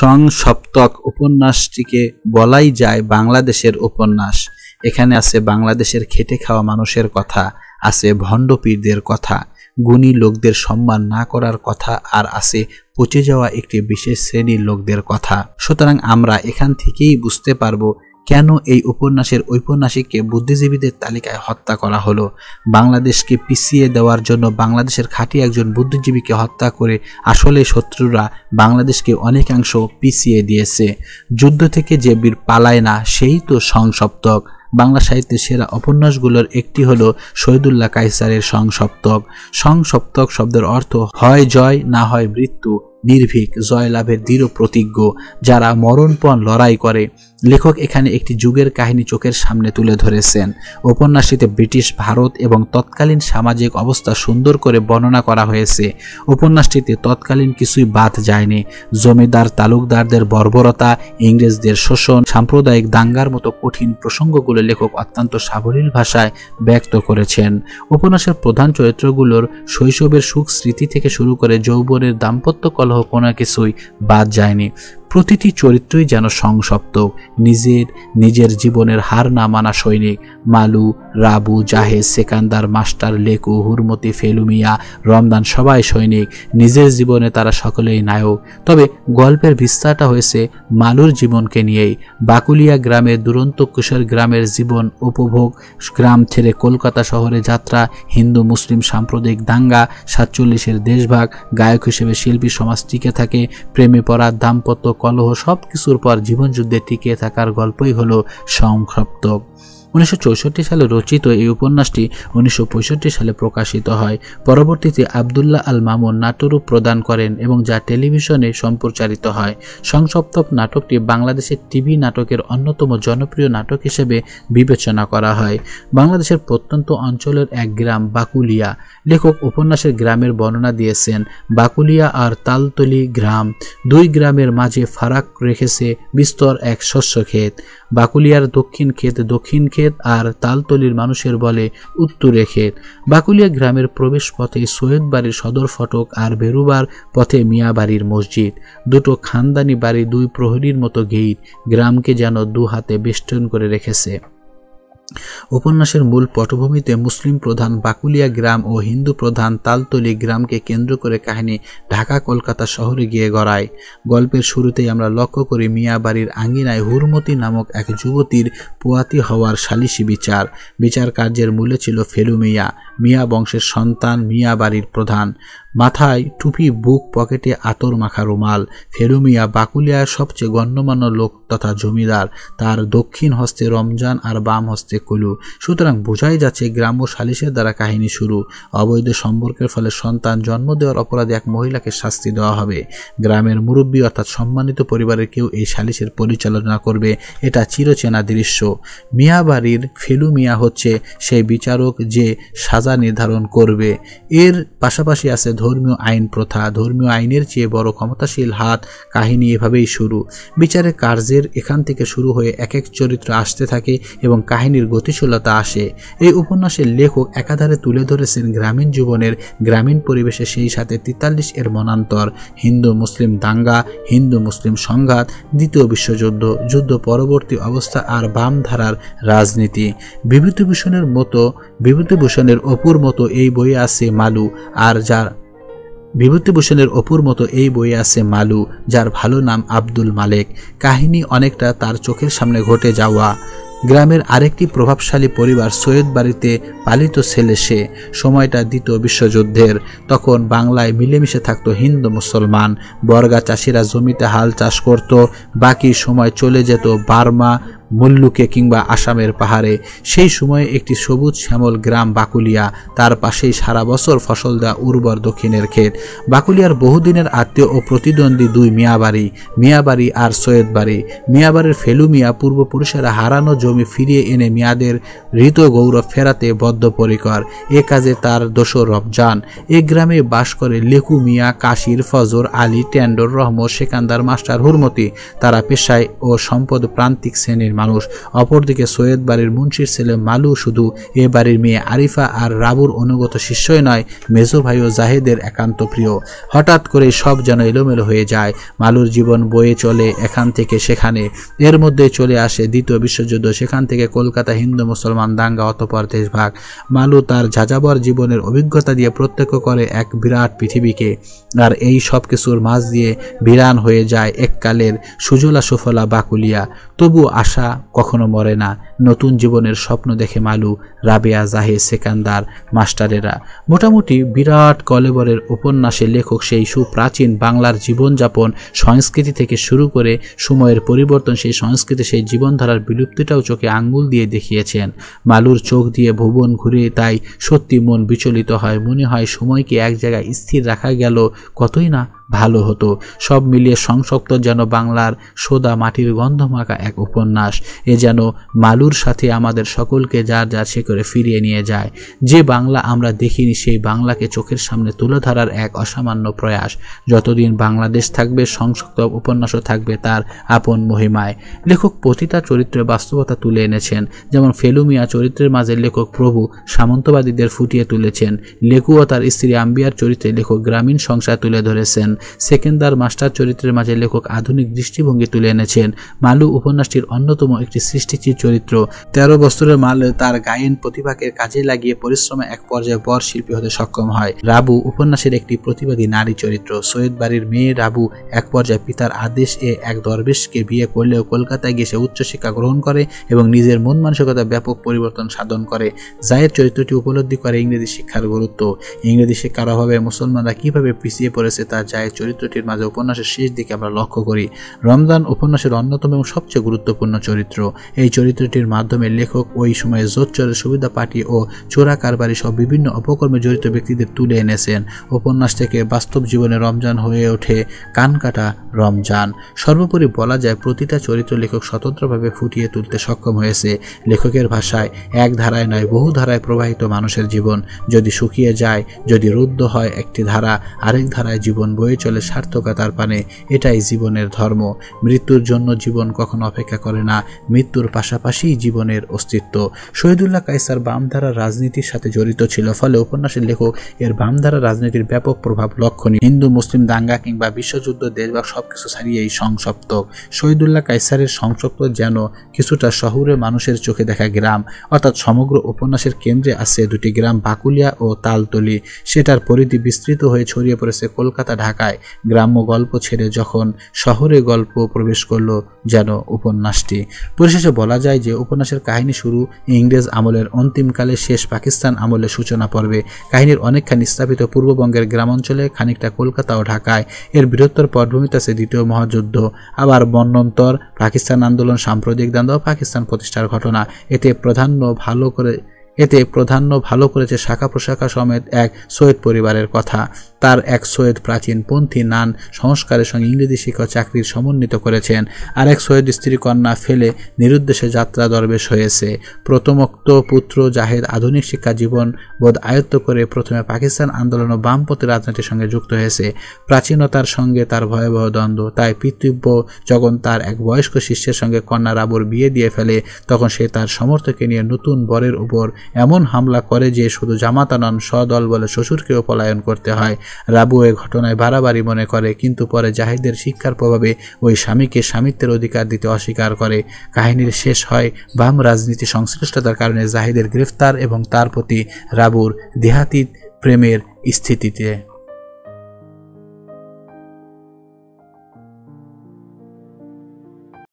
সংসপ্তক উপন্যাসটিকে বলাই যায় বাংলাদেশের উপন্যাস এখানে আছে বাংলাদেশের খেটে খাওয়া মানুষের কথা আছে ভণ্ডপীরদের কথা গুণী লোকদের সম্মান না করার কথা আর আছে পচে যাওয়া একটি বিশেষ শ্রেণীর লোকদের কথা সুতরাং আমরা এখান থেকেই বুঝতে পারবো কেন এই উপন্যাসের ঔপন্যাসিককে বুদ্ধিজীবীদের তালিকায় হত্যা করা হলো বাংলাদেশকে পিছিয়ে দেওয়ার জন্য বাংলাদেশের খাঁটি একজন বুদ্ধিজীবীকে হত্যা করে আসলে শত্রুরা বাংলাদেশকে অনেকাংশ পিছিয়ে দিয়েছে যুদ্ধ থেকে যে বীর পালায় না সেই তো সংসপ্তক বাংলা সাহিত্যের সেরা উপন্যাসগুলোর একটি হল শহীদুল্লাহ কাইসারের সংসপ্তক সংসপ্তক শব্দের অর্থ হয় জয় না হয় মৃত্যু নির্ভীক জয়লাভের দৃঢ় প্রতিজ্ঞ যারা মরণপণ লড়াই করে লেখক এখানে একটি যুগের কাহিনী চোখের সামনে তুলে ধরেছেন উপন্যাসটিতে ব্রিটিশ ভারত এবং তৎকালীন সামাজিক অবস্থা সুন্দর করে বর্ণনা করা হয়েছে উপন্যাসটিতে তৎকালীন কিছুই বাদ যায়নি জমিদার তালুকদারদের বর্বরতা ইংরেজদের শোষণ সাম্প্রদায়িক দাঙ্গার মতো কঠিন প্রসঙ্গগুলো লেখক অত্যন্ত সাবলীল ভাষায় ব্যক্ত করেছেন উপন্যাসের প্রধান চরিত্রগুলোর শৈশবের সুখ স্মৃতি থেকে শুরু করে যৌবনের দাম্পত্য কলহ কোনো কিছুই বাদ যায়নি প্রতিটি চরিত্রই যেন সংসপ্ত নিজের নিজের জীবনের হার না মানা সৈনিক মালু রাবু জাহেদ সেকান্দার মাস্টার লেকু হুরমতি ফেলুমিয়া রমদান সবাই সৈনিক নিজের জীবনে তারা সকলেই নায়ক তবে গল্পের বিস্তারটা হয়েছে মালুর জীবনকে নিয়েই বাকুলিয়া গ্রামের দুরন্ত কুশোর গ্রামের জীবন উপভোগ গ্রাম ছেড়ে কলকাতা শহরে যাত্রা হিন্দু মুসলিম সাম্প্রদায়িক দাঙ্গা সাতচল্লিশের দেশভাগ গায়ক হিসেবে শিল্পী সমাজ টিকে থাকে প্রেমে পড়া দাম্পত্য কলহ সব কিছুর পর জীবনযুদ্ধে টিকে থাকার গল্পই হলো সংক্ষিপ্ত উনিশশো সালে রচিত এই উপন্যাসটি উনিশশো সালে প্রকাশিত হয় পরবর্তীতে আবদুল্লাহ আল মামুন নাট্যরূপ প্রদান করেন এবং যা টেলিভিশনে সম্প্রচারিত হয় সংসপ্তক নাটকটি বাংলাদেশের টিভি নাটকের অন্যতম জনপ্রিয় নাটক হিসেবে বিবেচনা করা হয় বাংলাদেশের প্রত্যন্ত অঞ্চলের এক গ্রাম বাকুলিয়া লেখক উপন্যাসের গ্রামের বর্ণনা দিয়েছেন বাকুলিয়া আর তালতলি গ্রাম দুই গ্রামের মাঝে ফারাক রেখেছে বিস্তর এক শস্য ক্ষেত বাকুলিয়ার দক্ষিণ ক্ষেত দক্ষিণ ক্ষেত খেত আর তালতলির মানুষের বলে উত্তরে খেত বাকুলিয়া গ্রামের প্রবেশ পথে সৈয়দ বাড়ির সদর ফটক আর বেরুবার পথে মিয়া বাড়ির মসজিদ দুটো খানদানি বাড়ি দুই প্রহরীর মতো গেইট গ্রামকে যেন দু হাতে বেষ্টন করে রেখেছে উপন্যাসের মূল পটভূমিতে মুসলিম প্রধান বাকুলিয়া গ্রাম ও হিন্দু প্রধান তালতলি গ্রামকে কেন্দ্র করে কাহিনী ঢাকা কলকাতা শহরে গিয়ে গড়ায় গল্পের শুরুতেই আমরা লক্ষ্য করি মিয়া বাড়ির আঙ্গিনায় হুরমতি নামক এক যুবতীর পোয়াতি হওয়ার সালিসি বিচার বিচার কার্যের মূলে ছিল ফেলু মিয়া মিয়া বংশের সন্তান মিয়া বাড়ির প্রধান মাথায় টুপি বুক পকেটে আতর মাখা রুমাল মিয়া বাকুলিয়ার সবচেয়ে গণ্যমান্য লোক তথা জমিদার তার দক্ষিণ হস্তে রমজান আর বাম হস্তে চেক করল সুতরাং বোঝাই যাচ্ছে গ্রাম্য সালিসের দ্বারা কাহিনী শুরু অবৈধ সম্পর্কের ফলে সন্তান জন্ম দেওয়ার অপরাধে এক মহিলাকে শাস্তি দেওয়া হবে গ্রামের মুরব্বী অর্থাৎ সম্মানিত পরিবারের কেউ এই সালিসের পরিচালনা করবে এটা চিরচেনা দৃশ্য মিয়াবাড়ির ফেলু মিয়া হচ্ছে সেই বিচারক যে সাজা নির্ধারণ করবে এর পাশাপাশি আছে ধর্মীয় আইন প্রথা ধর্মীয় আইনের চেয়ে বড় ক্ষমতাশীল হাত কাহিনী এভাবেই শুরু বিচারের কার্যের এখান থেকে শুরু হয়ে এক এক চরিত্র আসতে থাকে এবং কাহিনীর গতির গতিশীলতা আসে এই উপন্যাসের লেখক একাধারে তুলে ধরেছেন গ্রামীণ জীবনের গ্রামীণ পরিবেশে সেই সাথে তেতাল্লিশ এর মনান্তর হিন্দু মুসলিম দাঙ্গা হিন্দু মুসলিম সংঘাত দ্বিতীয় বিশ্বযুদ্ধ যুদ্ধ পরবর্তী অবস্থা আর বাম ধারার রাজনীতি বিভূতিভূষণের মতো বিভূতিভূষণের অপুর মতো এই বই আছে মালু আর যার বিভূতিভূষণের অপুর মতো এই বই আছে মালু যার ভালো নাম আব্দুল মালেক কাহিনী অনেকটা তার চোখের সামনে ঘটে যাওয়া গ্রামের আরেকটি প্রভাবশালী পরিবার সৈয়দ বাড়িতে পালিত ছেলে সে সময়টা দ্বিতীয় বিশ্বযুদ্ধের তখন বাংলায় মিলেমিশে থাকত হিন্দু মুসলমান বর্গা চাষিরা জমিতে হাল চাষ করত বাকি সময় চলে যেত বার্মা মল্লুকে কিংবা আসামের পাহাড়ে সেই সময়ে একটি সবুজ শ্যামল গ্রাম বাকুলিয়া তার পাশেই সারা বছর ফসল দেওয়া উর্বর দক্ষিণের ক্ষেত বাকুলিয়ার বহুদিনের আত্মীয় ও প্রতিদ্বন্দ্বী দুই মিয়াবাড়ি মিয়াবাড়ি আর সৈয়দ বাড়ি মিয়াবাড়ির ফেলু মিয়া পূর্বপুরুষেরা হারানো জমি ফিরিয়ে এনে মিয়াদের ঋত গৌরব ফেরাতে বদ্ধপরিকর এ কাজে তার দোসর রফজান এ গ্রামে বাস করে লেকু মিয়া কাশির ফজর আলী ট্যান্ডর রহমত সেকান্দার মাস্টার হুরমতি তারা পেশায় ও সম্পদ প্রান্তিক শ্রেণীর বাড়ির মানুষ অপরদিকে সৈয়দ বাড়ির মুন্সির ছেলে মালু শুধু এ বাড়ির মেয়ে আরিফা আর রাবুর অনুগত শিষ্যই নয় মেজো ভাই ও জাহেদের একান্ত প্রিয় হঠাৎ করে সব যেন এলোমেলো হয়ে যায় মালুর জীবন বয়ে চলে এখান থেকে সেখানে এর মধ্যে চলে আসে দ্বিতীয় বিশ্বযুদ্ধ সেখান থেকে কলকাতা হিন্দু মুসলমান দাঙ্গা অতপর দেশভাগ মালু তার ঝাঁঝাবর জীবনের অভিজ্ঞতা দিয়ে প্রত্যক্ষ করে এক বিরাট পৃথিবীকে আর এই সব কিছুর মাঝ দিয়ে বিরান হয়ে যায় এককালের সুজলা সুফলা বাকুলিয়া তবু আশা কথা কখনো মরে না নতুন জীবনের স্বপ্ন দেখে মালু রাবেয়া জাহে সেকান্দার মাস্টারেরা মোটামুটি বিরাট কলেবরের উপন্যাসে লেখক সেই সুপ্রাচীন বাংলার জীবনযাপন সংস্কৃতি থেকে শুরু করে সময়ের পরিবর্তন সেই সংস্কৃতি সেই জীবনধারার বিলুপ্তিটাও চোখে আঙ্গুল দিয়ে দেখিয়েছেন মালুর চোখ দিয়ে ভুবন ঘুরে তাই সত্যি মন বিচলিত হয় মনে হয় সময়কে এক জায়গায় স্থির রাখা গেল কতই না ভালো হতো সব মিলিয়ে সংসক্ত যেন বাংলার সোদা মাটির গন্ধমাখা এক উপন্যাস এ যেন মালুর সাথে আমাদের সকলকে যার যার সে করে ফিরিয়ে নিয়ে যায় যে বাংলা আমরা দেখিনি সেই বাংলাকে চোখের সামনে তুলে ধরার এক অসামান্য প্রয়াস যতদিন বাংলাদেশ থাকবে সংসক্ত উপন্যাসও থাকবে তার আপন মহিমায় লেখক প্রতিটা চরিত্রের বাস্তবতা তুলে এনেছেন যেমন ফেলুমিয়া চরিত্রের মাঝে লেখক প্রভু সামন্তবাদীদের ফুটিয়ে তুলেছেন লেকু ও তার স্ত্রী আম্বিয়ার চরিত্রে লেখক গ্রামীণ সংসার তুলে ধরেছেন সেকেন্দার মাস্টার চরিত্রের মাঝে লেখক আধুনিক দৃষ্টিভঙ্গি তুলে এনেছেন মালু উপন্যাসটির অন্যতম একটি সৃষ্টিশীল চরিত্র তেরো বছরের মালু তার গায়েন প্রতিভাকে কাজে লাগিয়ে পরিশ্রমে এক পর্যায়ে বর শিল্পী হতে সক্ষম হয় রাবু উপন্যাসের একটি প্রতিবাদী নারী চরিত্র সৈয়দ বাড়ির মেয়ে রাবু এক পর্যায়ে পিতার আদেশ এ এক দরবেশকে বিয়ে করলেও কলকাতায় গিয়ে সে উচ্চশিক্ষা গ্রহণ করে এবং নিজের মন মানসিকতা ব্যাপক পরিবর্তন সাধন করে জায়ের চরিত্রটি উপলব্ধি করে ইংরেজি শিক্ষার গুরুত্ব ইংরেজি শিক্ষার অভাবে মুসলমানরা কিভাবে পিছিয়ে পড়েছে তা যায় রায়ের চরিত্রটির মাঝে উপন্যাসের শেষ দিকে আমরা লক্ষ্য করি রমজান উপন্যাসের অন্যতম এবং সবচেয়ে গুরুত্বপূর্ণ চরিত্র এই চরিত্রটির মাধ্যমে লেখক ওই সময়ে জোচ্চরের সুবিধা পার্টি ও চোরা কারবারি সব বিভিন্ন অপকর্মে জড়িত ব্যক্তিদের তুলে এনেছেন উপন্যাস থেকে বাস্তব জীবনে রমজান হয়ে ওঠে কানকাটা রমজান সর্বোপরি বলা যায় প্রতিটা চরিত্র লেখক স্বতন্ত্রভাবে ফুটিয়ে তুলতে সক্ষম হয়েছে লেখকের ভাষায় এক ধারায় নয় বহু ধারায় প্রবাহিত মানুষের জীবন যদি শুকিয়ে যায় যদি রুদ্ধ হয় একটি ধারা আরেক ধারায় জীবন বয়ে হয়ে চলে সার্থকতার পানে এটাই জীবনের ধর্ম মৃত্যুর জন্য জীবন কখনো অপেক্ষা করে না মৃত্যুর পাশাপাশি জীবনের অস্তিত্ব শহীদুল্লাহ কায়সার বামধারা রাজনীতির সাথে জড়িত ছিল ফলে উপন্যাসের লেখক এর বামধারা রাজনীতির ব্যাপক প্রভাব লক্ষণীয় হিন্দু মুসলিম দাঙ্গা কিংবা বিশ্বযুদ্ধ দেশভাগ সবকিছু ছাড়িয়ে এই শহীদুল্লাহ কায়সারের সংসপ্ত যেন কিছুটা শহুরে মানুষের চোখে দেখা গ্রাম অর্থাৎ সমগ্র উপন্যাসের কেন্দ্রে আছে দুটি গ্রাম বাকুলিয়া ও তালতলি সেটার পরিধি বিস্তৃত হয়ে ছড়িয়ে পড়েছে কলকাতা ঢাকা ঢাকায় গ্রাম্য গল্প ছেড়ে যখন শহরে গল্প প্রবেশ করল যেন উপন্যাসটি পরিশেষে বলা যায় যে উপন্যাসের কাহিনী শুরু ইংরেজ আমলের অন্তিমকালে শেষ পাকিস্তান আমলের সূচনা পর্বে কাহিনীর অনেকখানি স্থাপিত পূর্ববঙ্গের গ্রামাঞ্চলে খানিকটা কলকাতা ও ঢাকায় এর বৃহত্তর পটভূমিতে আছে দ্বিতীয় মহাযুদ্ধ আবার বন্যন্তর পাকিস্তান আন্দোলন সাম্প্রতিক দ্বন্দ্ব পাকিস্তান প্রতিষ্ঠার ঘটনা এতে প্রাধান্য ভালো করে এতে প্রাধান্য ভালো করেছে শাখা প্রশাখা সমেত এক সৈয়দ পরিবারের কথা তার এক সৈয়দ প্রাচীনপন্থী নান সংস্কারের সঙ্গে ইংরেজি শিক্ষক চাকরির সমন্বিত করেছেন আর এক সৈয়দ স্ত্রী কন্যা ফেলে নিরুদ্দেশে যাত্রা দরবেশ হয়েছে প্রথমোক্ত পুত্র জাহেদ আধুনিক শিক্ষা জীবন বোধ আয়ত্ত করে প্রথমে পাকিস্তান আন্দোলন ও বামপথী রাজনীতির সঙ্গে যুক্ত হয়েছে প্রাচীনতার সঙ্গে তার ভয়াবহ দ্বন্দ্ব তাই পিতৃব্য যখন তার এক বয়স্ক শিষ্যের সঙ্গে কন্যা রাবুর বিয়ে দিয়ে ফেলে তখন সে তার সমর্থকে নিয়ে নতুন বরের উপর এমন হামলা করে যে শুধু জামাতা নন সদল বলে শ্বশুরকেও পলায়ন করতে হয় রাবু এ ঘটনায় বাড়াবাড়ি মনে করে কিন্তু পরে জাহিদের শিক্ষার প্রভাবে ওই স্বামীকে স্বামিত্বের অধিকার দিতে অস্বীকার করে কাহিনীর শেষ হয় বাম রাজনীতি সংশ্লিষ্টতার কারণে জাহিদের গ্রেফতার এবং তার প্রতি রাবুর দেহাতীত প্রেমের স্থিতিতে